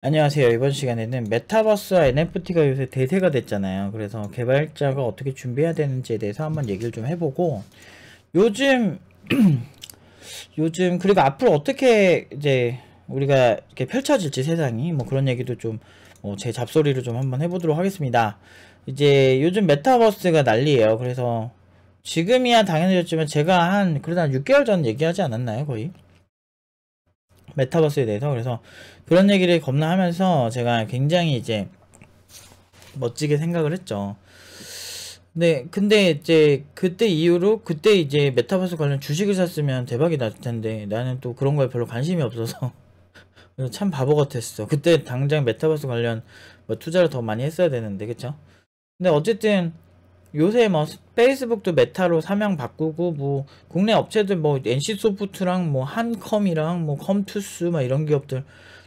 안녕하세요. 이번 시간에는 메타버스와 NFT가 요새 대세가 됐잖아요. 그래서 개발자가 어떻게 준비해야 되는지에 대해서 한번 얘기를 좀 해보고 요즘 요즘 그리고 앞으로 어떻게 이제 우리가 이렇게 펼쳐질지 세상이 뭐 그런 얘기도 좀제 뭐 잡소리를 좀 한번 해보도록 하겠습니다. 이제 요즘 메타버스가 난리예요. 그래서 지금이야 당연해졌지만 제가 한 그래도 한 6개월 전 얘기하지 않았나요, 거의? 메타버스에 대해서 그래서 그런 얘기를 겁나 하면서 제가 굉장히 이제 멋지게 생각을 했죠. 네, 근데 이제 그때 이후로 그때 이제 메타버스 관련 주식을 샀으면 대박이 났을 텐데 나는 또 그런 거에 별로 관심이 없어서 참 바보 같았어. 그때 당장 메타버스 관련 뭐 투자를 더 많이 했어야 되는데 그쵸? 근데 어쨌든 요새 뭐 페이스북도 메타로 사명 바꾸고 뭐 국내 업체들 뭐 NC소프트랑 뭐 한컴이랑 뭐 컴투스 막 이런 기업들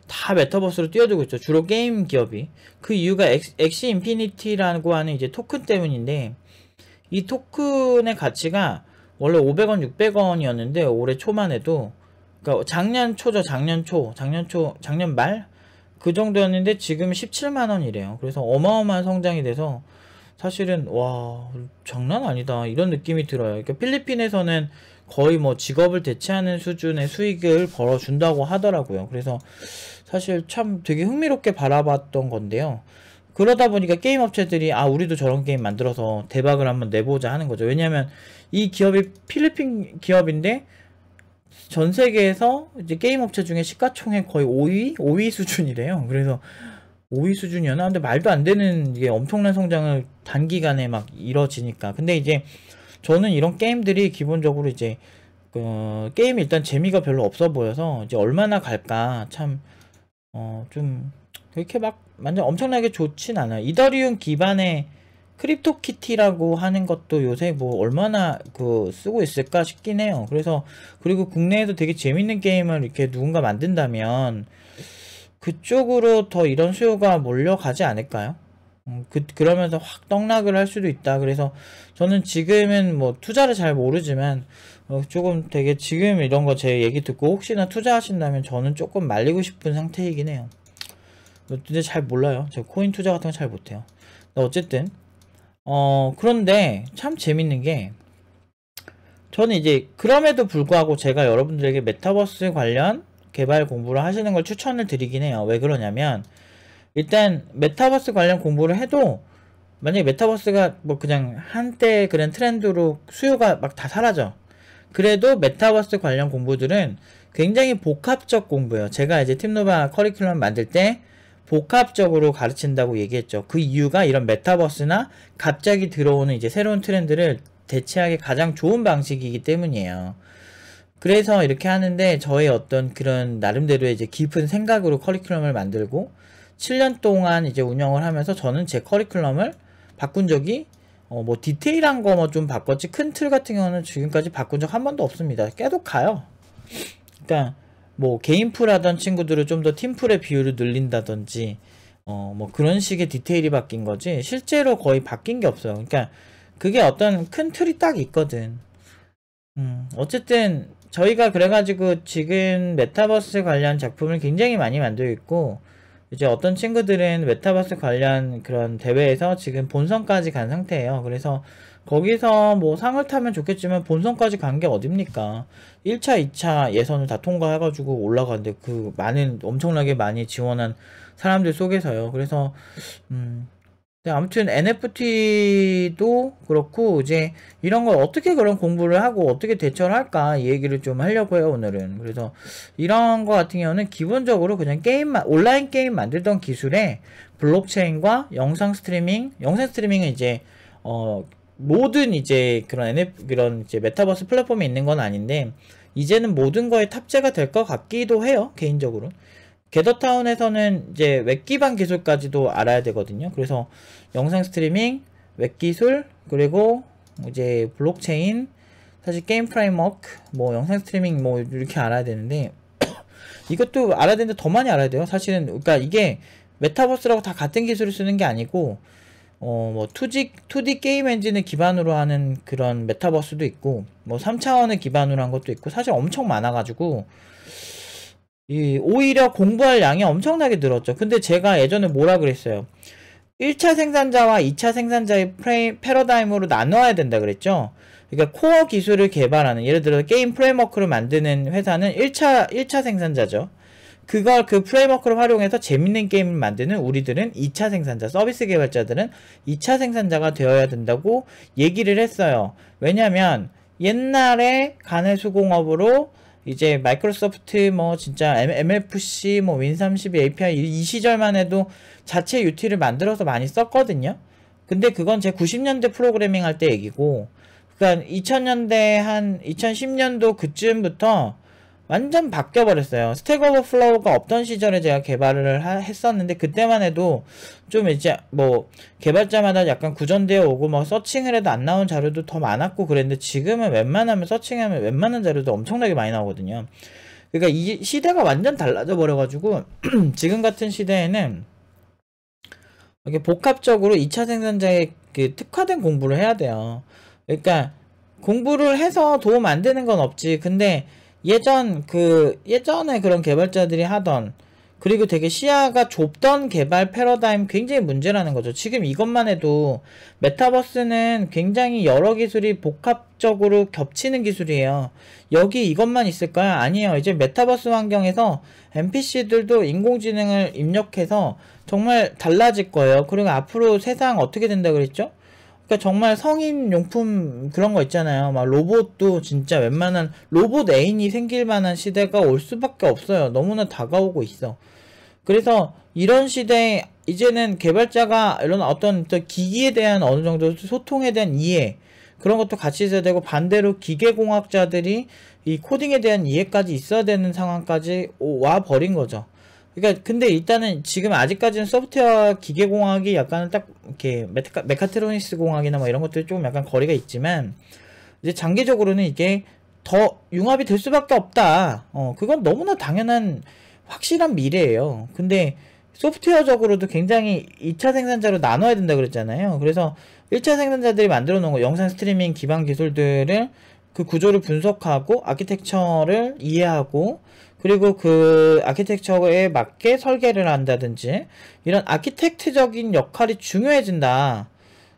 다 메타버스로 뛰어들고 있죠. 주로 게임 기업이. 그 이유가 엑시, 인피니티라고 하는 이제 토큰 때문인데 이 토큰의 가치가 원래 500원, 600원이었는데 올해 초만 해도 그러니까 작년 초죠. 작년 초, 작년 초, 작년 말 그 정도였는데 지금 17만 원이래요. 그래서 어마어마한 성장이 돼서 사실은 와 장난 아니다 이런 느낌이 들어요. 그러니까 필리핀에서는 거의 뭐 직업을 대체하는 수준의 수익을 벌어준다고 하더라고요. 그래서 사실 참 되게 흥미롭게 바라봤던 건데요. 그러다 보니까 게임 업체들이 아 우리도 저런 게임 만들어서 대박을 한번 내보자 하는 거죠. 왜냐하면 이 기업이 필리핀 기업인데 전 세계에서 이제 게임 업체 중에 시가총액 거의 5위, 5위 수준이래요. 그래서 5위 수준이었나? 근데 말도 안 되는 이게 엄청난 성장을 단기간에 막 이뤄지니까. 근데 이제 저는 이런 게임들이 기본적으로 이제 그 게임이 일단 재미가 별로 없어 보여서 이제 얼마나 갈까 참 어 좀 그렇게 막 완전 엄청나게 좋진 않아요. 이더리움 기반의 크립토 키티라고 하는 것도 요새 뭐 얼마나 그 쓰고 있을까 싶긴 해요. 그래서 그리고 국내에도 되게 재밌는 게임을 이렇게 누군가 만든다면 그쪽으로 더 이런 수요가 몰려가지 않을까요? 음, 그, 그러면서 확 떡락을 할 수도 있다. 그래서 저는 지금은 뭐 투자를 잘 모르지만 어, 조금 되게 지금 이런 거 제 얘기 듣고 혹시나 투자하신다면 저는 조금 말리고 싶은 상태이긴 해요. 뭐 근데 잘 몰라요. 제가 코인 투자 같은 건잘 못해요. 어쨌든 어 그런데 참 재밌는 게 저는 이제 그럼에도 불구하고 제가 여러분들에게 메타버스 관련 개발 공부를 하시는 걸 추천을 드리긴 해요. 왜 그러냐면 일단 메타버스 관련 공부를 해도 만약에 메타버스가 뭐 그냥 한때 그런 트렌드로 수요가 막 다 사라져. 그래도 메타버스 관련 공부들은 굉장히 복합적 공부예요. 제가 이제 팀노바 커리큘럼 만들 때 복합적으로 가르친다고 얘기했죠. 그 이유가 이런 메타버스나 갑자기 들어오는 이제 새로운 트렌드를 대체하기 가장 좋은 방식이기 때문이에요. 그래서 이렇게 하는데 저의 어떤 그런 나름대로의 이제 깊은 생각으로 커리큘럼을 만들고 7년 동안 이제 운영을 하면서 저는 제 커리큘럼을 바꾼 적이 어뭐 디테일한 거 뭐 좀 바꿨지 큰 틀 같은 경우는 지금까지 바꾼 적 한 번도 없습니다. 계속 가요. 그러니까 뭐 개인 풀 하던 친구들을 좀 더 팀 풀의 비율을 늘린다든지 어뭐 그런 식의 디테일이 바뀐 거지 실제로 거의 바뀐 게 없어요. 그러니까 그게 어떤 큰 틀이 딱 있거든. 음 어쨌든 저희가 그래가지고 지금 메타버스 관련 작품을 굉장히 많이 만들고 있고 이제 어떤 친구들은 메타버스 관련 그런 대회에서 지금 본선까지 간 상태예요. 그래서 거기서 뭐 상을 타면 좋겠지만 본선까지 간 게 어딥니까? 1차, 2차 예선을 다 통과해가지고 올라가는데 그 많은 엄청나게 많이 지원한 사람들 속에서요. 그래서 음 네, 아무튼 NFT도 그렇고 이제 이런 걸 어떻게 그런 공부를 하고 어떻게 대처를 할까 이 얘기를 좀 하려고 해요 오늘은 그래서 이런 거 같은 경우는 기본적으로 그냥 게임 만 온라인 게임 만들던 기술에 블록체인과 영상 스트리밍 영상 스트리밍은 이제 어 모든 이제 그런 NF t 그런 이제 메타버스 플랫폼이 있는 건 아닌데 이제는 모든 거에 탑재가 될 것 같기도 해요 개인적으로 게더타운에서는 이제 웹 기반 기술까지도 알아야 되거든요. 그래서 영상 스트리밍, 웹 기술, 그리고 이제 블록체인, 사실 게임 프라임워크뭐 영상 스트리밍 뭐 이렇게 알아야 되는데 이것도 알아야 되는데 더 많이 알아야 돼요. 사실은 그러니까 이게 메타버스라고 다 같은 기술을 쓰는 게 아니고 어뭐 2D, 2D 게임 엔진을 기반으로 하는 그런 메타버스도 있고 뭐 3차원을 기반으로 한 것도 있고 사실 엄청 많아가지고 이 오히려 공부할 양이 엄청나게 늘었죠. 근데 제가 예전에 뭐라 그랬어요. 1차 생산자와 2차 생산자의 프레임, 패러다임으로 나눠야 된다 그랬죠. 그러니까 코어 기술을 개발하는 예를 들어 서 게임 프레임워크를 만드는 회사는 1차 1차 생산자죠. 그걸 그 프레임워크를 활용해서 재밌는 게임을 만드는 우리들은 2차 생산자, 서비스 개발자들은 2차 생산자가 되어야 된다고 얘기를 했어요. 왜냐면 옛날에 간의 수공업으로 이제 마이크로소프트 뭐 진짜 MFC 뭐 Win32 API 이 시절만 해도 자체 UT를 만들어서 많이 썼거든요. 근데 그건 제 90년대 프로그래밍 할 때 얘기고 그러니까 2000년대 한 2010년도 그쯤부터 완전 바뀌어 버렸어요. 스택 오버플로우가 없던 시절에 제가 개발을 하, 했었는데 그때만 해도 좀 이제 뭐 개발자마다 약간 구전되어 오고 뭐 서칭을 해도 안 나온 자료도 더 많았고 그랬는데 지금은 웬만하면 서칭하면 웬만한 자료도 엄청나게 많이 나오거든요. 그러니까 이 시대가 완전 달라져 버려 가지고 지금 같은 시대에는 이렇게 복합적으로 2차 생산자의 그 특화된 공부를 해야 돼요. 그러니까 공부를 해서 도움 안 되는 건 없지. 근데 예전 그 예전에 그런 개발자들이 하던 그리고 되게 시야가 좁던 개발 패러다임 굉장히 문제라는 거죠. 지금 이것만 해도 메타버스는 굉장히 여러 기술이 복합적으로 겹치는 기술이에요. 여기 이것만 있을까요? 아니에요. 이제 메타버스 환경에서 NPC들도 인공지능을 입력해서 정말 달라질 거예요. 그리고 앞으로 세상 어떻게 된다 그랬죠? 그러니까 정말 성인 용품 그런 거 있잖아요. 막 로봇도 진짜 웬만한 로봇 애인이 생길 만한 시대가 올 수밖에 없어요. 너무나 다가오고 있어. 그래서 이런 시대에 이제는 개발자가 이런 어떤 기기에 대한 어느 정도 소통에 대한 이해 그런 것도 같이 있어야 되고 반대로 기계공학자들이 이 코딩에 대한 이해까지 있어야 되는 상황까지 와 버린 거죠. 그러니까 근데 일단은 지금 아직까지는 소프트웨어 기계공학이 약간 딱 이렇게 메카, 메카트로닉스 공학이나 뭐 이런 것들이 조금 약간 거리가 있지만 이제 장기적으로는 이게 더 융합이 될 수밖에 없다. 어, 그건 너무나 당연한 확실한 미래예요. 근데 소프트웨어적으로도 굉장히 2차 생산자로 나눠야 된다 그랬잖아요. 그래서 1차 생산자들이 만들어 놓은 거, 영상 스트리밍 기반 기술들을 그 구조를 분석하고 아키텍처를 이해하고 그리고 그 아키텍처에 맞게 설계를 한다든지 이런 아키텍트적인 역할이 중요해진다.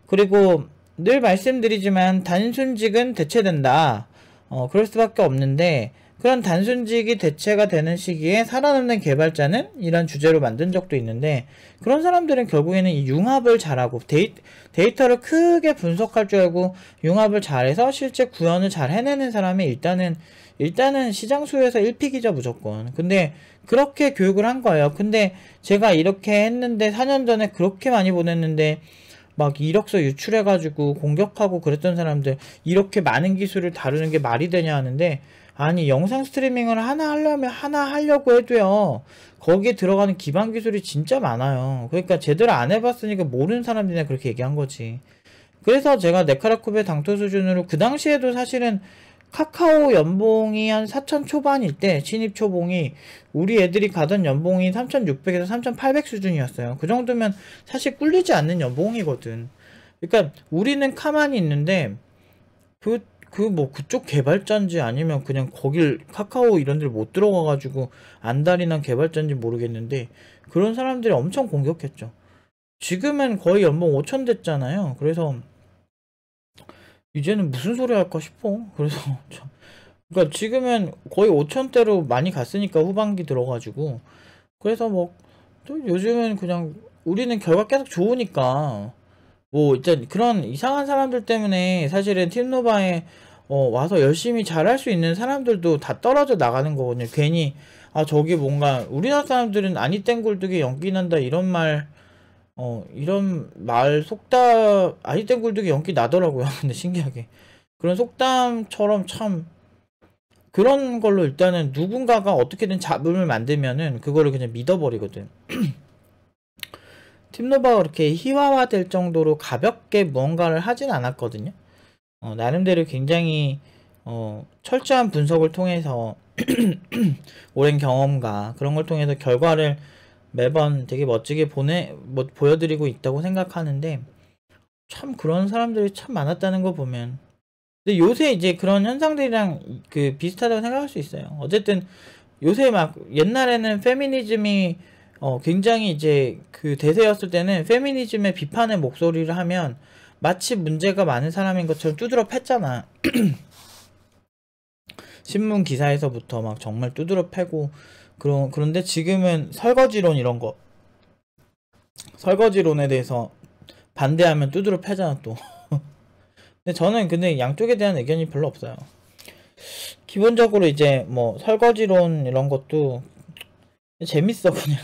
그리고 늘 말씀드리지만 단순직은 대체된다. 어, 그럴 수밖에 없는데 그런 단순직이 대체가 되는 시기에 살아남는 개발자는 이런 주제로 만든 적도 있는데 그런 사람들은 결국에는 이 융합을 잘하고 데이, 데이터를 크게 분석할 줄 알고 융합을 잘해서 실제 구현을 잘 해내는 사람이 일단은 일단은 시장 수에서 1픽이죠 무조건 근데 그렇게 교육을 한 거예요 근데 제가 이렇게 했는데 4년 전에 그렇게 많이 보냈는데 막 이력서 유출해가지고 공격하고 그랬던 사람들 이렇게 많은 기술을 다루는 게 말이 되냐 하는데 아니 영상 스트리밍을 하나 하려면 하나 하려고 해도요 거기에 들어가는 기반 기술이 진짜 많아요 그러니까 제대로 안 해봤으니까 모르는 사람들이나 그렇게 얘기한 거지 그래서 제가 네카라쿱의 당토 수준으로 그 당시에도 사실은 카카오 연봉이 한 4천 초반일 때 신입 초봉이 우리 애들이 가던 연봉이 3,600에서 3,800 수준이었어요. 그 정도면 사실 꿀리지 않는 연봉이거든. 그러니까 우리는 가만히 있는데 그 그뭐 그쪽 개발자인지 아니면 그냥 거길 카카오 이런 데를 못 들어가가지고 안달이 나 개발자인지 모르겠는데 그런 사람들이 엄청 공격했죠. 지금은 거의 연봉 5천 됐잖아요. 그래서 이제는 무슨 소리 할까 싶어. 그래서 참. 그러니까 지금은 거의 5천대로 많이 갔으니까 후반기 들어가지고 그래서 뭐 또 요즘은 그냥 우리는 결과 계속 좋으니까 뭐 일단 그런 이상한 사람들 때문에 사실은 팀노바에 어, 와서 열심히 잘할 수 있는 사람들도 다 떨어져 나가는 거거든요. 괜히 아 저기 뭔가 우리나라 사람들은 아니 땡굴뚝에 연기 난다 이런 말 어, 이런 말 속담, 아이템 굴뚝이 연기 나더라고요. 근데 신기하게. 그런 속담처럼 참, 그런 걸로 일단은 누군가가 어떻게든 잡음을 만들면은 그거를 그냥 믿어버리거든. 팀노바가 그렇게 희화화될 정도로 가볍게 무언가를 하진 않았거든요. 어, 나름대로 굉장히 어, 철저한 분석을 통해서 오랜 경험과 그런 걸 통해서 결과를 매번 되게 멋지게 보내 뭐, 보여드리고 있다고 생각하는데 참 그런 사람들이 참 많았다는 거 보면 근데 요새 이제 그런 현상들이랑 그 비슷하다고 생각할 수 있어요. 어쨌든 요새 막 옛날에는 페미니즘이 어, 굉장히 이제 그 대세였을 때는 페미니즘의 비판의 목소리를 하면 마치 문제가 많은 사람인 것처럼 두드러 팼잖아. 신문 기사에서부터 막 정말 두드러 패고 그런 그런데 지금은 설거지론 이런 거 설거지론에 대해서 반대하면 두드러 패잖아 또. 근데 저는 근데 양쪽에 대한 의견이 별로 없어요. 기본적으로 이제 뭐 설거지론 이런 것도 재밌어 그냥.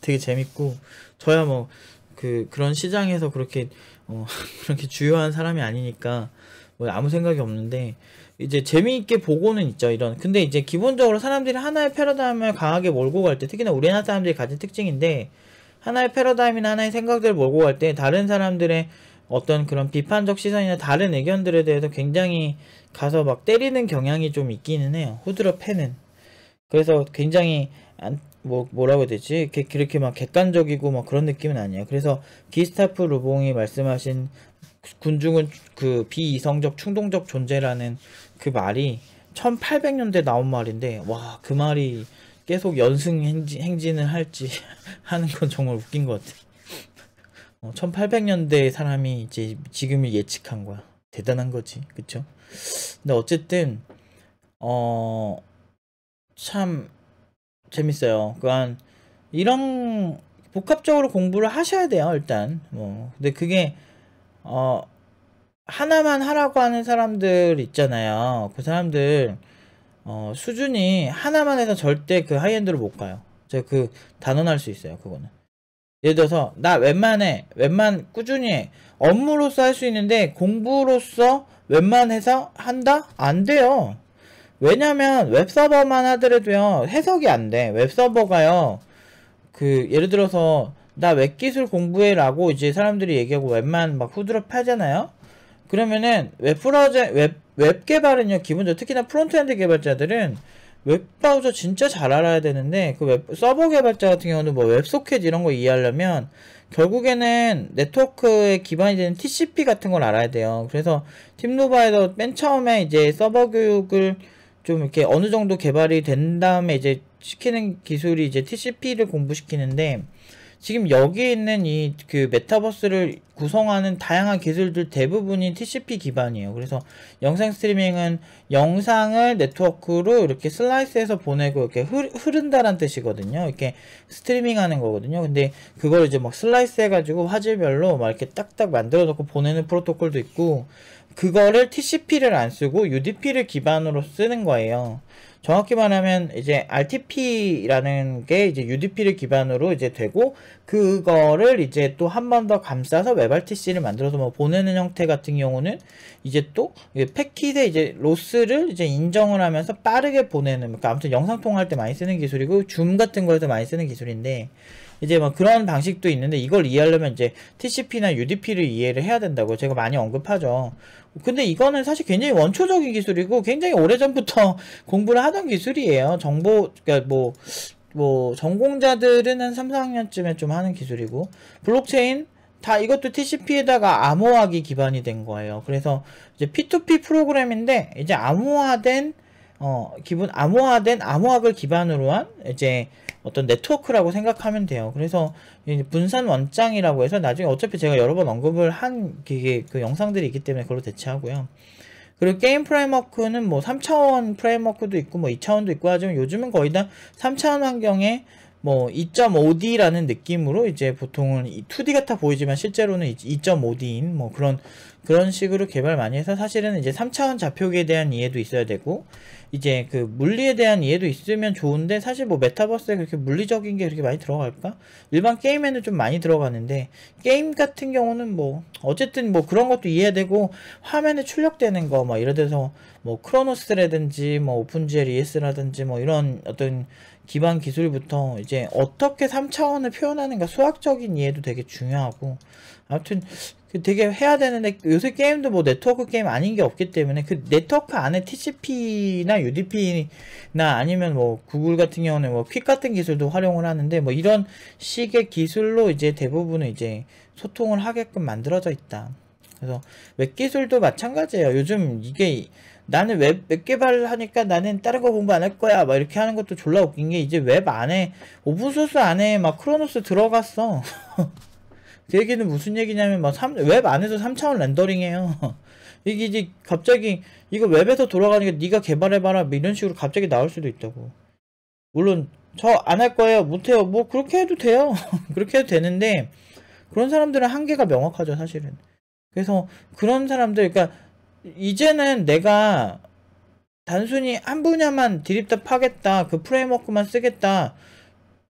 되게 재밌고 저야 뭐 그 그런 시장에서 그렇게 어 그렇게 주요한 사람이 아니니까 뭐 아무 생각이 없는데 이제 재미있게 보고는 있죠 이런 근데 이제 기본적으로 사람들이 하나의 패러다임을 강하게 몰고 갈 때 특히나 우리나라 사람들이 가진 특징인데 하나의 패러다임이나 하나의 생각들을 몰고 갈 때 다른 사람들의 어떤 그런 비판적 시선이나 다른 의견들에 대해서 굉장히 가서 막 때리는 경향이 좀 있기는 해요. 후드러 패는. 그래서 굉장히 안, 뭐 뭐라고 해야 되지? 그렇게 막 객관적이고 막 그런 느낌은 아니야. 그래서 기스타프 루봉이 말씀하신 군중은 그 비이성적 충동적 존재라는 그 말이 1800년대 나온 말인데 와 그 말이 계속 연승 행진, 행진을 할지 하는 건 정말 웃긴 것 같아. 어, 1800년대 사람이 이제 지금을 예측한 거야. 대단한 거지, 그쵸? 근데 어쨌든 어참 재밌어요. 그러 이런 복합적으로 공부를 하셔야 돼요. 일단 뭐 근데 그게 어 하나만 하라고 하는 사람들 있잖아요. 그 사람들 어, 수준이 하나만 해서 절대 그 하이엔드로 못 가요. 제가 그 단언할 수 있어요. 그거는. 예를 들어서 나 웬만해 웬만 꾸준히 해. 업무로서 할 수 있는데 공부로서 웬만해서 한다 안 돼요. 왜냐면 웹서버만 하더라도요 해석이 안돼 웹서버가요 그 예를 들어서 나 웹기술 공부해 라고 이제 사람들이 얘기하고 웹만 막 후드럽 하잖아요 그러면은 웹 브라우저 웹, 웹 개발은요 기본적으로 특히나 프론트엔드 개발자들은 웹 브라우저 진짜 잘 알아야 되는데 그 웹 서버 개발자 같은 경우는 뭐 웹소켓 이런 거 이해하려면 결국에는 네트워크에 기반이 되는 TCP 같은 걸 알아야 돼요 그래서 팀노바에서 맨 처음에 이제 서버 교육을 좀 이렇게 어느 정도 개발이 된 다음에 이제 시키는 기술이 이제 TCP를 공부시키는데 지금 여기에 있는 이 그 메타버스를 구성하는 다양한 기술들 대부분이 TCP 기반이에요. 그래서 영상 스트리밍은 영상을 네트워크로 이렇게 슬라이스해서 보내고 이렇게 흐른다란 뜻이거든요. 이렇게 스트리밍하는 거거든요. 근데 그걸 이제 막 슬라이스 해가지고 화질별로 막 이렇게 딱딱 만들어 놓고 보내는 프로토콜도 있고 그거를 TCP를 안 쓰고 UDP를 기반으로 쓰는 거예요. 정확히 말하면 이제 RTP라는 게 이제 UDP를 기반으로 이제 되고 그거를 이제 또 한 번 더 감싸서 웹 RTC를 만들어서 뭐 보내는 형태 같은 경우는 이제 또 패킷의 이제 로스를 이제 인정을 하면서 빠르게 보내는 그러니까 아무튼 영상 통화할 때 많이 쓰는 기술이고 줌 같은 거에서 많이 쓰는 기술인데 이제 뭐 그런 방식도 있는데 이걸 이해하려면 이제 TCP나 UDP를 이해를 해야 된다고 제가 많이 언급하죠. 근데 이거는 사실 굉장히 원초적인 기술이고 굉장히 오래전부터 공부를 하던 기술이에요. 정보 그러니까 뭐뭐 뭐 전공자들은 한 3, 4학년쯤에 좀 하는 기술이고 블록체인 다 이것도 TCP에다가 암호화기 기반이 된 거예요. 그래서 이제 P2P 프로그램인데 이제 암호화된 어 기본 암호화된 암호학을 기반으로 한 이제 어떤 네트워크라고 생각하면 돼요. 그래서 분산 원장이라고 해서 나중에 어차피 제가 여러 번 언급을 한 그게 그 영상들이 있기 때문에 그걸로 대체하고요. 그리고 게임 프레임워크는 뭐 3차원 프레임워크도 있고 뭐 2차원도 있고 하지만 요즘은 거의 다 3차원 환경에 뭐 2.5D라는 느낌으로 이제 보통은 2D 같아 보이지만 실제로는 2.5D인 뭐 그런 그런 식으로 개발 많이 해서 사실은 이제 3차원 좌표계에 대한 이해도 있어야 되고 이제 그 물리에 대한 이해도 있으면 좋은데 사실 뭐 메타버스에 그렇게 물리적인 게 그렇게 많이 들어갈까? 일반 게임에는 좀 많이 들어가는데 게임 같은 경우는 뭐 어쨌든 뭐 그런 것도 이해야 되고 화면에 출력되는 거 뭐 이런 데서 뭐 크로노스라든지 뭐 오픈GL ES라든지 뭐 이런 어떤 기반 기술부터 이제 어떻게 3차원을 표현하는가 수학적인 이해도 되게 중요하고 아무튼 그 되게 해야 되는데 요새 게임도 뭐 네트워크 게임 아닌 게 없기 때문에 그 네트워크 안에 TCP나 UDP나 아니면 뭐 구글 같은 경우는 뭐퀵 같은 기술도 활용을 하는데 뭐 이런 식의 기술로 이제 대부분은 이제 소통을 하게끔 만들어져 있다. 그래서 웹 기술도 마찬가지예요. 요즘 이게 나는 웹, 웹 개발하니까 을 나는 다른 거 공부 안 할 거야. 막 이렇게 하는 것도 졸라 웃긴 게 이제 웹 안에, 오픈소스 안에 막 크로노스 들어갔어. 그 얘기는 무슨 얘기냐면 막 3, 웹 안에서 3차원 렌더링 해요. 이게 이제 갑자기 이거 웹에서 돌아가니까 네가 개발해봐라 뭐 이런 식으로 갑자기 나올 수도 있다고. 물론 저 안 할 거예요. 못해요. 뭐 그렇게 해도 돼요. 그렇게 해도 되는데 그런 사람들은 한계가 명확하죠 사실은. 그래서 그런 사람들 그러니까 이제는 내가 단순히 한 분야만 드립답 하겠다 그 프레임워크만 쓰겠다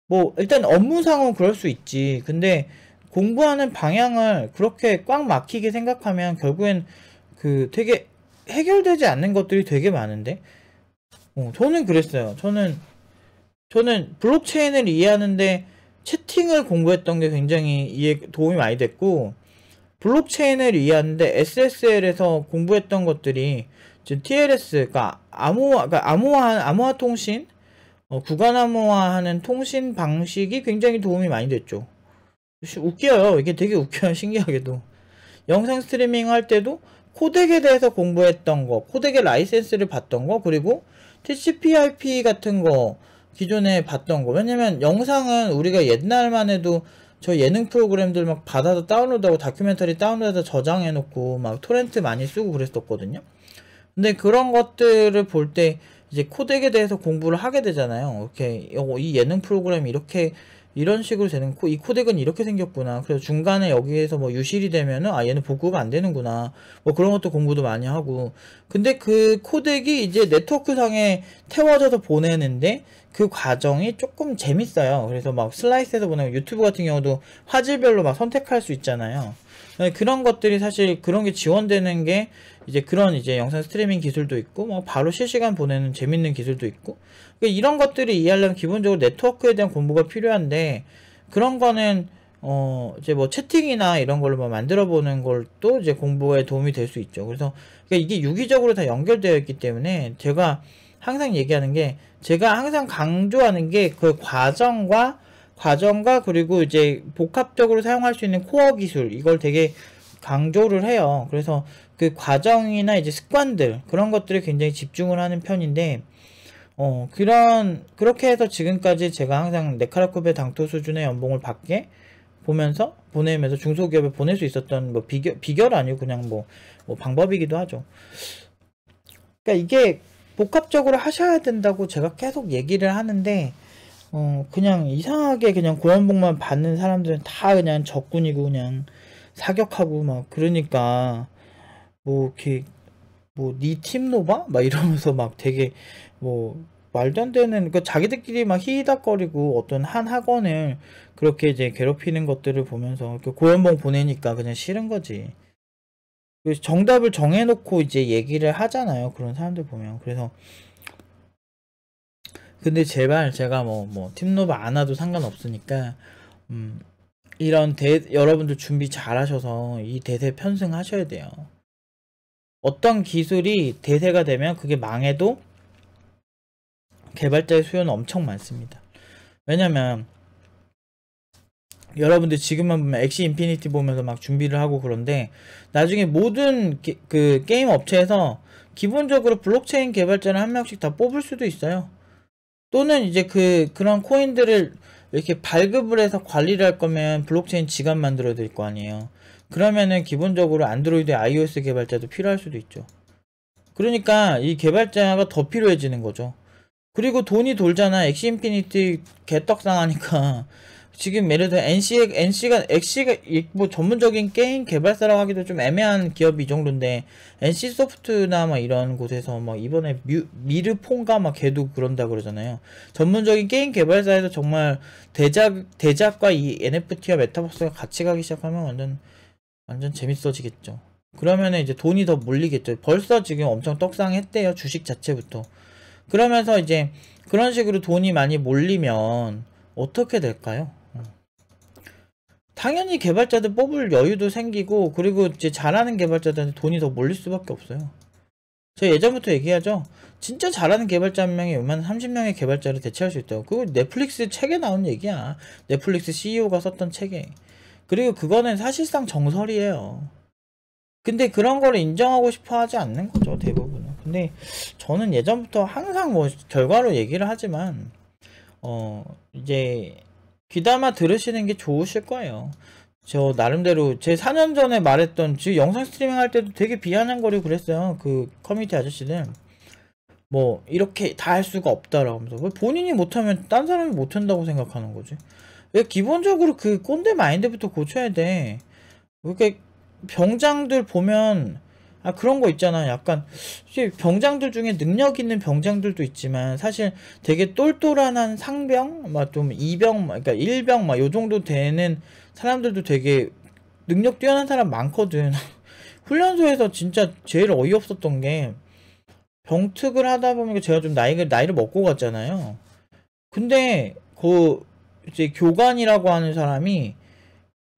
뭐 일단 업무상은 그럴 수 있지 근데 공부하는 방향을 그렇게 꽉 막히게 생각하면 결국엔 그 되게 해결되지 않는 것들이 되게 많은데 어, 저는 그랬어요 저는 저는 블록체인을 이해하는데 채팅을 공부했던 게 굉장히 이해 도움이 많이 됐고 블록체인을 이해하는데 SSL에서 공부했던 것들이 지금 TLS, 그러니까 암호화, 그러니까 암호화, 암호화 통신, 어, 구간 암호화하는 통신 방식이 굉장히 도움이 많이 됐죠. 웃겨요. 이게 되게 웃겨요. 신기하게도. 영상 스트리밍 할 때도 코덱에 대해서 공부했던 거, 코덱의 라이센스를 봤던 거, 그리고 TCP/IP 같은 거 기존에 봤던 거. 왜냐면 영상은 우리가 옛날만 해도 저 예능 프로그램들 막 받아서 다운로드하고 다큐멘터리 다운로드해서 저장해놓고 막 토렌트 많이 쓰고 그랬었거든요. 근데 그런 것들을 볼 때 이제 코덱에 대해서 공부를 하게 되잖아요. 이렇게 어, 이 예능 프로그램 이렇게 이런 식으로 되는 코, 이 코덱은 이렇게 생겼구나. 그래서 중간에 여기에서 뭐 유실이 되면은 아 얘는 복구가 안 되는구나. 뭐 그런 것도 공부도 많이 하고. 근데 그 코덱이 이제 네트워크상에 태워져서 보내는데 그 과정이 조금 재밌어요. 그래서 막슬라이스에서 보내고 유튜브 같은 경우도 화질별로 막 선택할 수 있잖아요. 네, 그런 것들이 사실 그런 게 지원되는 게 이제 그런 이제 영상 스트리밍 기술도 있고 뭐 바로 실시간 보내는 재밌는 기술도 있고 그러니까 이런 것들이 이해하려면 기본적으로 네트워크에 대한 공부가 필요한데 그런 거는 어 이제 뭐 채팅이나 이런 걸로 뭐 만들어 보는 걸 또 이제 공부에 도움이 될 수 있죠. 그래서 그러니까 이게 유기적으로 다 연결되어 있기 때문에 제가 항상 얘기하는 게 제가 항상 강조하는 게 그 과정과 과정과 그리고 이제 복합적으로 사용할 수 있는 코어 기술 이걸 되게 강조를 해요. 그래서 그 과정이나 이제 습관들 그런 것들을 굉장히 집중을 하는 편인데 어 그런 그렇게 해서 지금까지 제가 항상 네카라컵의 당토 수준의 연봉을 받게 보면서 보내면서 중소기업에 보낼 수 있었던 뭐 비결 비결 아니고 그냥 뭐, 뭐 방법이기도 하죠. 그러니까 이게 복합적으로 하셔야 된다고 제가 계속 얘기를 하는데 어 그냥 이상하게 그냥 고연봉만 받는 사람들은 다 그냥 적군이고 그냥 사격하고 막 그러니까 뭐 이렇게 뭐니 팀노바 막 이러면서 막 되게 뭐 말도 안 되는 그러니까 자기들끼리 막 히히닥거리고 어떤 한 학원을 그렇게 이제 괴롭히는 것들을 보면서 그 고연봉 보내니까 그냥 싫은 거지. 그래서 정답을 정해놓고 이제 얘기를 하잖아요. 그런 사람들 보면. 그래서 근데 제발 제가 뭐, 뭐, 팀노바 안 와도 상관없으니까, 음, 이런 대, 여러분들 준비 잘 하셔서 이 대세 편승하셔야 돼요. 어떤 기술이 대세가 되면 그게 망해도 개발자의 수요는 엄청 많습니다. 왜냐면 여러분들 지금만 보면 엑시 인피니티 보면서 막 준비를 하고 그런데 나중에 모든 게, 그 게임 업체에서 기본적으로 블록체인 개발자를 한 명씩 다 뽑을 수도 있어요. 또는 이제 그 그런 코인들을 이렇게 발급을 해서 관리를 할 거면 블록체인 지갑 만들어 드릴 거 아니에요. 그러면은 기본적으로 안드로이드 iOS 개발자도 필요할 수도 있죠. 그러니까 이 개발자가 더 필요해지는 거죠. 그리고 돈이 돌잖아. 엑시 인피니티 개떡상하니까 지금 예를 들어 n c NC가 엑시가 뭐 전문적인 게임 개발사라고 하기도 좀 애매한 기업이 이 정도인데 NC 소프트나 막 이런 곳에서 막 이번에 미르폰가 막 걔도 그런다 그러잖아요. 전문적인 게임 개발사에서 정말 대작 대작과 이 NFT와 메타버스가 같이 가기 시작하면 완전 완전 재밌어지겠죠. 그러면 이제 돈이 더 몰리겠죠. 벌써 지금 엄청 떡상했대요. 주식 자체부터. 그러면서 이제 그런 식으로 돈이 많이 몰리면 어떻게 될까요? 당연히 개발자들 뽑을 여유도 생기고 그리고 이제 잘하는 개발자들한테 돈이 더 몰릴 수밖에 없어요. 저 예전부터 얘기하죠. 진짜 잘하는 개발자 한 명이 웬만 30명의 개발자를 대체할 수 있다고. 그거 넷플릭스 책에 나온 얘기야. 넷플릭스 CEO가 썼던 책에. 그리고 그거는 사실상 정설이에요. 근데 그런 걸 인정하고 싶어 하지 않는 거죠, 대부분은. 근데 저는 예전부터 항상 뭐 결과로 얘기를 하지만 어 이제 귀담아 들으시는 게 좋으실 거예요. 저 나름대로 제 4년 전에 말했던 지 영상 스트리밍 할 때도 되게 비아냥거리고 그랬어요. 그 커뮤니티 아저씨는뭐 이렇게 다 할 수가 없다라고 하면서 왜 본인이 못하면 딴 사람이 못한다고 생각하는 거지 왜 기본적으로 그 꼰대 마인드부터 고쳐야 돼 그러니까 병장들 보면 아 그런 거 있잖아 약간 병장들 중에 능력 있는 병장들도 있지만 사실 되게 똘똘한 한 상병 막 좀 이병 그러니까 일병 막 요 정도 되는 사람들도 되게 능력 뛰어난 사람 많거든 훈련소에서 진짜 제일 어이없었던 게 병특을 하다 보니까 제가 좀나이 나이를 먹고 갔잖아요 근데 그 이제 교관이라고 하는 사람이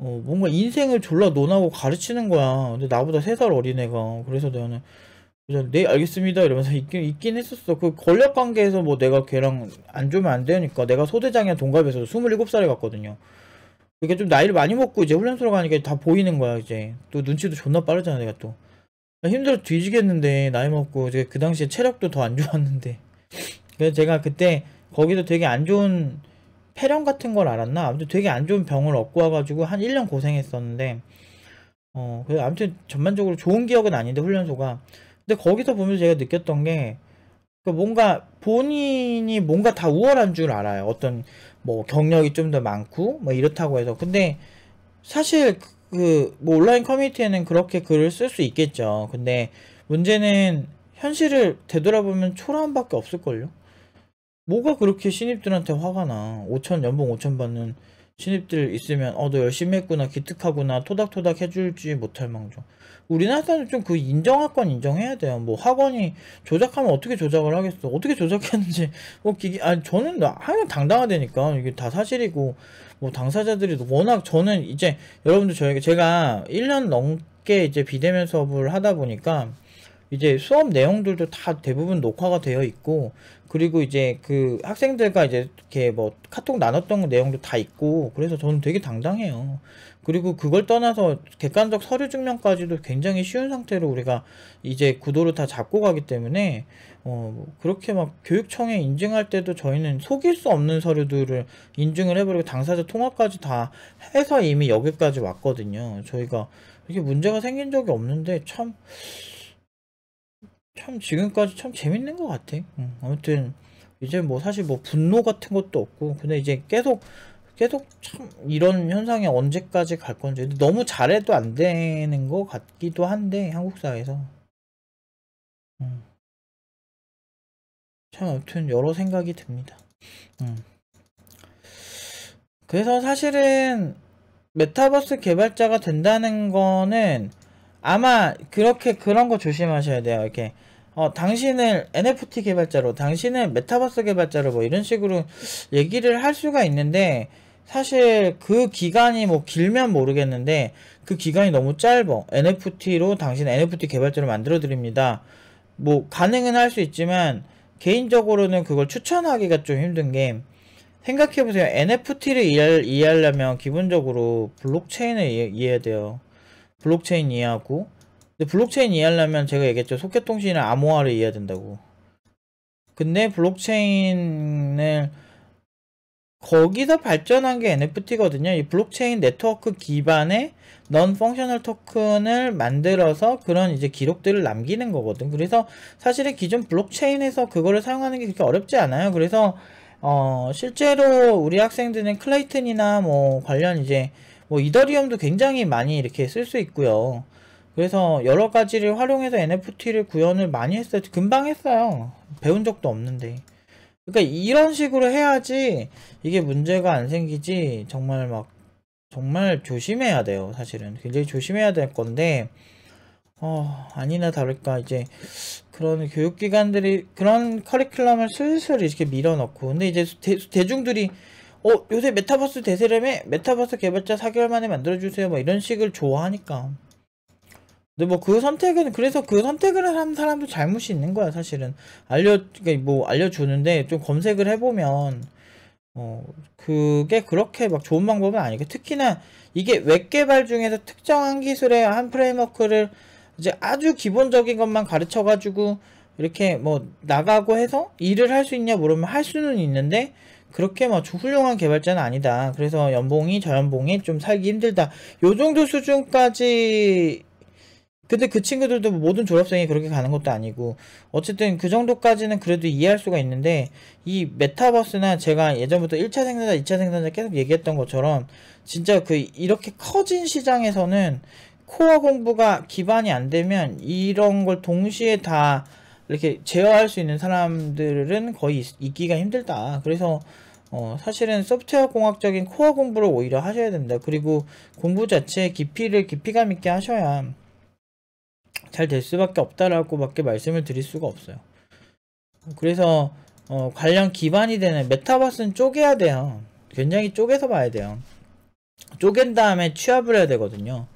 어, 뭔가 인생을 졸라 논하고 가르치는 거야. 근데 나보다 세 살 어린애가. 그래서 내가는, 네, 알겠습니다. 이러면서 있긴, 있긴 했었어. 그 권력 관계에서 뭐 내가 걔랑 안좋으면안 되니까 내가 소대장이랑 동갑에서 27살에 갔거든요. 그게 그러니까 좀 나이를 많이 먹고 이제 훈련소로 가니까 다 보이는 거야, 이제. 또 눈치도 존나 빠르잖아, 내가 또. 힘들어 뒤지겠는데, 나이 먹고. 제가 그 당시에 체력도 더 안 좋았는데. 그래서 제가 그때 거기서 되게 안 좋은 폐렴 같은 걸 알았나? 아무튼 되게 안 좋은 병을 얻고 와가지고 한 1년 고생했었는데, 어, 그래서 아무튼 전반적으로 좋은 기억은 아닌데, 훈련소가. 근데 거기서 보면서 제가 느꼈던 게, 그 뭔가 본인이 뭔가 다 우월한 줄 알아요. 어떤 뭐 경력이 좀 더 많고 뭐 이렇다고 해서. 근데 사실 그 뭐 온라인 커뮤니티에는 그렇게 글을 쓸 수 있겠죠. 근데 문제는 현실을 되돌아보면 초라함밖에 없을걸요. 뭐가 그렇게 신입들한테 화가 나 5천 연봉 5천 받는 신입들 있으면 어 너 열심히 했구나 기특하구나 토닥토닥 해줄지 못할 망정 우리나라는 좀 그 인정할 건 인정해야 돼요 뭐 학원이 조작하면 어떻게 조작을 하겠어 어떻게 조작했는지 뭐 기기 아니 저는 항상 당당하다니까 이게 다 사실이고 뭐 당사자들이 워낙 저는 이제 여러분들 저에게 제가 1년 넘게 이제 비대면 수업을 하다 보니까 이제 수업 내용들도 다 대부분 녹화가 되어 있고 그리고 이제 그 학생들과 이제 이렇게 뭐 카톡 나눴던 내용도 다 있고 그래서 저는 되게 당당해요. 그리고 그걸 떠나서 객관적 서류 증명까지도 굉장히 쉬운 상태로 우리가 이제 구도를 다 잡고 가기 때문에 어 뭐 그렇게 막 교육청에 인증할 때도 저희는 속일 수 없는 서류들을 인증을 해버리고 당사자 통화까지 다 해서 이미 여기까지 왔거든요. 저희가 이렇게 문제가 생긴 적이 없는데 참참 지금까지 참 재밌는 것 같아. 응. 아무튼 이제 뭐 사실 뭐 분노 같은 것도 없고 근데 이제 계속 계속 참 이런 현상이 언제까지 갈 건지 너무 잘해도 안 되는 것 같기도 한데 한국 사회에서 응. 참 아무튼 여러 생각이 듭니다 응. 그래서 사실은 메타버스 개발자가 된다는 거는 아마 그렇게 그런 거 조심하셔야 돼요. 이렇게 어, 당신을 NFT 개발자로, 당신을 메타버스 개발자로 뭐 이런 식으로 얘기를 할 수가 있는데 사실 그 기간이 뭐 길면 모르겠는데 그 기간이 너무 짧어. NFT로 당신 NFT 개발자로 만들어 드립니다. 뭐 가능은 할 수 있지만 개인적으로는 그걸 추천하기가 좀 힘든 게 생각해보세요. NFT를 이해, 이해하려면 기본적으로 블록체인을 이해, 이해해야 돼요. 블록체인 이해하고 근데 블록체인 이해하려면 제가 얘기했죠 소켓통신이나 암호화를 이해해야 된다고 근데 블록체인을 거기서 발전한 게 NFT거든요. 이 블록체인 네트워크 기반의 넌 펑셔널 토큰을 만들어서 그런 이제 기록들을 남기는 거거든. 그래서 사실은 기존 블록체인에서 그거를 사용하는 게 그렇게 어렵지 않아요. 그래서 어 실제로 우리 학생들은 클레이튼이나 뭐 관련 이제 뭐 이더리움도 굉장히 많이 이렇게 쓸 수 있고요. 그래서 여러 가지를 활용해서 NFT를 구현을 많이 했어요. 금방 했어요. 배운 적도 없는데. 그러니까 이런 식으로 해야지 이게 문제가 안 생기지 정말 막 정말 조심해야 돼요. 사실은 굉장히 조심해야 될 건데 어, 아니나 다를까 이제 그런 교육기관들이 그런 커리큘럼을 슬슬 이렇게 밀어넣고 근데 이제 대, 대중들이 어 요새 메타버스 대세라며 메타버스 개발자 4개월 만에 만들어주세요 뭐 이런 식을 좋아하니까 근데 뭐 그 선택은 그래서 그 선택을 한 사람도 잘못이 있는 거야 사실은 알려 그러니까 뭐 알려주는데 좀 검색을 해보면 어 그게 그렇게 막 좋은 방법은 아니고 특히나 이게 웹 개발 중에서 특정한 기술의 한 프레임워크를 이제 아주 기본적인 것만 가르쳐 가지고 이렇게 뭐 나가고 해서 일을 할 수 있냐 물으면 할 수는 있는데 그렇게 막 뭐 훌륭한 개발자는 아니다. 그래서 연봉이 저연봉이 좀 살기 힘들다. 요 정도 수준까지 근데 그 친구들도 모든 졸업생이 그렇게 가는 것도 아니고 어쨌든 그 정도까지는 그래도 이해할 수가 있는데 이 메타버스나 제가 예전부터 1차 생산자, 2차 생산자 계속 얘기했던 것처럼 진짜 그 이렇게 커진 시장에서는 코어 공부가 기반이 안 되면 이런 걸 동시에 다 이렇게 제어할 수 있는 사람들은 거의 있, 기가 힘들다. 그래서 어, 사실은 소프트웨어 공학적인 코어 공부를 오히려 하셔야 된다. 그리고 공부 자체의 깊이를 깊이감 있게 하셔야 잘 될 수밖에 없다라고밖에 말씀을 드릴 수가 없어요. 그래서 어, 관련 기반이 되는 메타버스는 쪼개야 돼요. 굉장히 쪼개서 봐야 돼요. 쪼갠 다음에 취합을 해야 되거든요.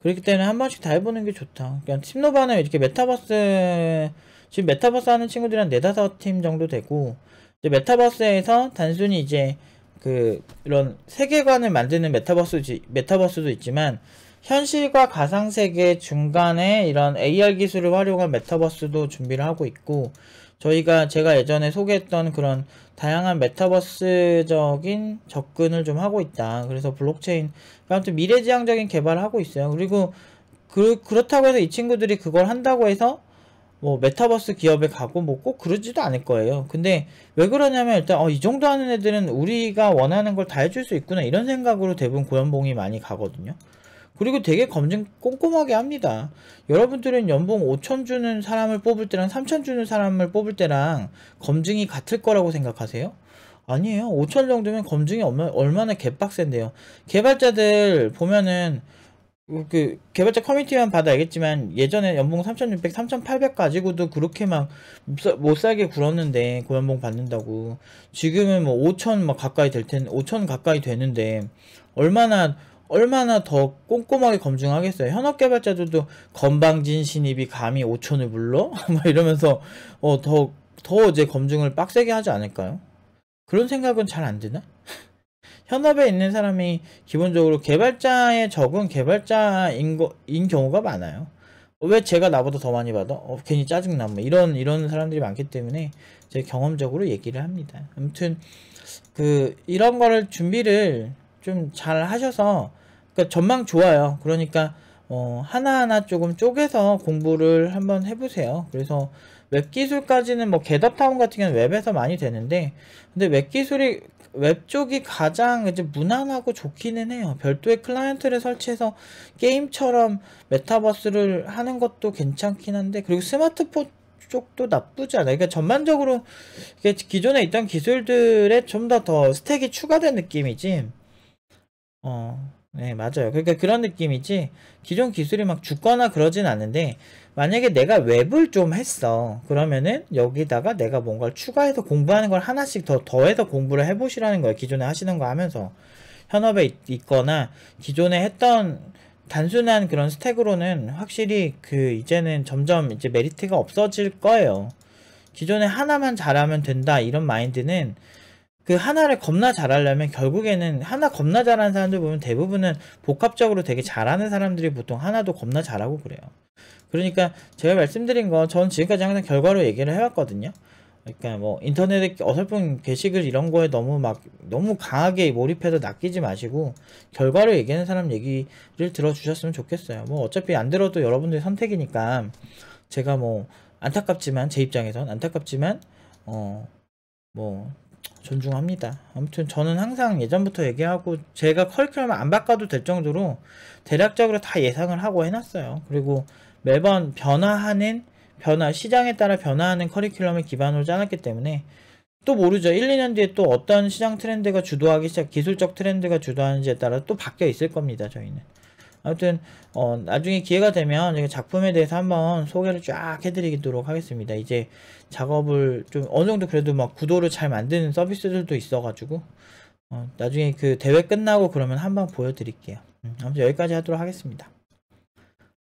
그렇기 때문에 한 번씩 다 해보는 게 좋다. 그냥 그러니까 팀노바는 이렇게 메타버스 지금 메타버스 하는 친구들이 한 네다섯 팀 정도 되고 메타버스에서 단순히 이제 그 이런 세계관을 만드는 메타버스 메타버스도 있지만 현실과 가상 세계 중간에 이런 AR 기술을 활용한 메타버스도 준비를 하고 있고 저희가 제가 예전에 소개했던 그런 다양한 메타버스적인 접근을 좀 하고 있다. 그래서 블록체인 아무튼 미래지향적인 개발을 하고 있어요. 그리고 그, 그렇다고 해서 이 친구들이 그걸 한다고 해서 뭐 메타버스 기업에 가고 뭐꼭 그러지도 않을 거예요. 근데 왜 그러냐면 일단 어, 이 정도 하는 애들은 우리가 원하는 걸 다 해줄 수 있구나 이런 생각으로 대부분 고연봉이 많이 가거든요. 그리고 되게 검증 꼼꼼하게 합니다. 여러분들은 연봉 5천 주는 사람을 뽑을 때랑 3천 주는 사람을 뽑을 때랑 검증이 같을 거라고 생각하세요? 아니에요. 5천 정도면 검증이 얼마나 개빡센데요. 개발자들 보면은 그 개발자 커뮤니티만 봐도 알겠지만 예전에 연봉 3,600, 3,800 가지고도 그렇게 막 못살게 굴었는데 고연봉 받는다고 지금은 뭐 5,000막 가까이 될 텐데 5,000 가까이 되는데 얼마나 얼마나 더 꼼꼼하게 검증하겠어요. 현업 개발자들도 건방진 신입이 감히 5,000을 불러? 막 이러면서 어 더더 이제 검증을 빡세게 하지 않을까요? 그런 생각은 잘 안 드나? 현업에 있는 사람이 기본적으로 개발자에 적은 개발자인 거, 인 경우가 많아요. 어, 왜 제가 나보다 더 많이 받아? 어, 괜히 짜증나. 뭐 이런, 이런 사람들이 많기 때문에 제 경험적으로 얘기를 합니다. 아무튼, 그, 이런 거를 준비를 좀 잘 하셔서, 그러니까 전망 좋아요. 그러니까, 어, 하나하나 조금 쪼개서 공부를 한번 해보세요. 그래서 웹 기술까지는 뭐 개더타운 같은 경우는 웹에서 많이 되는데, 근데 웹 기술이 웹 쪽이 가장 이제 무난하고 좋기는 해요. 별도의 클라이언트를 설치해서 게임처럼 메타버스를 하는 것도 괜찮긴 한데 그리고 스마트폰 쪽도 나쁘지 않아요. 그러니까 전반적으로 기존에 있던 기술들에 좀 더더 더 스택이 추가된 느낌이지. 어. 네, 맞아요. 그러니까 그런 느낌이지 기존 기술이 막 죽거나 그러진 않는데 만약에 내가 웹을 좀 했어. 그러면은 여기다가 내가 뭔가를 추가해서 공부하는 걸 하나씩 더 더해서 공부를 해보시라는 거예요. 기존에 하시는 거 하면서 현업에 있, 있거나 기존에 했던 단순한 그런 스택으로는 확실히 그 이제는 점점 이제 메리트가 없어질 거예요. 기존에 하나만 잘하면 된다 이런 마인드는 그 하나를 겁나 잘하려면 결국에는 하나 겁나 잘하는 사람들 보면 대부분은 복합적으로 되게 잘하는 사람들이 보통 하나도 겁나 잘하고 그래요. 그러니까 제가 말씀드린 건 전 지금까지 항상 결과로 얘기를 해왔거든요. 그러니까 뭐 인터넷에 어설픈 게시글 이런 거에 너무 막 너무 강하게 몰입해서 낚이지 마시고 결과로 얘기하는 사람 얘기를 들어주셨으면 좋겠어요. 뭐 어차피 안 들어도 여러분들의 선택이니까 제가 뭐 안타깝지만 제 입장에선 안타깝지만 어뭐 존중합니다. 아무튼 저는 항상 예전부터 얘기하고 제가 커리큘럼 을안 바꿔도 될 정도로 대략적으로 다 예상을 하고 해놨어요. 그리고 매번 변화하는 변화 시장에 따라 변화하는 커리큘럼을 기반으로 짜놨기 때문에 또 모르죠. 1, 2년 뒤에 또 어떤 시장 트렌드가 주도하기 시작, 기술적 트렌드가 주도하는지에 따라 또 바뀌어 있을 겁니다. 저희는. 아무튼 어, 나중에 기회가 되면 작품에 대해서 한번 소개를 쫙 해드리도록 하겠습니다. 이제 작업을 좀 어느 정도 그래도 막 구도를 잘 만드는 서비스들도 있어가지고 어, 나중에 그 대회 끝나고 그러면 한번 보여드릴게요. 음, 아무튼 여기까지 하도록 하겠습니다.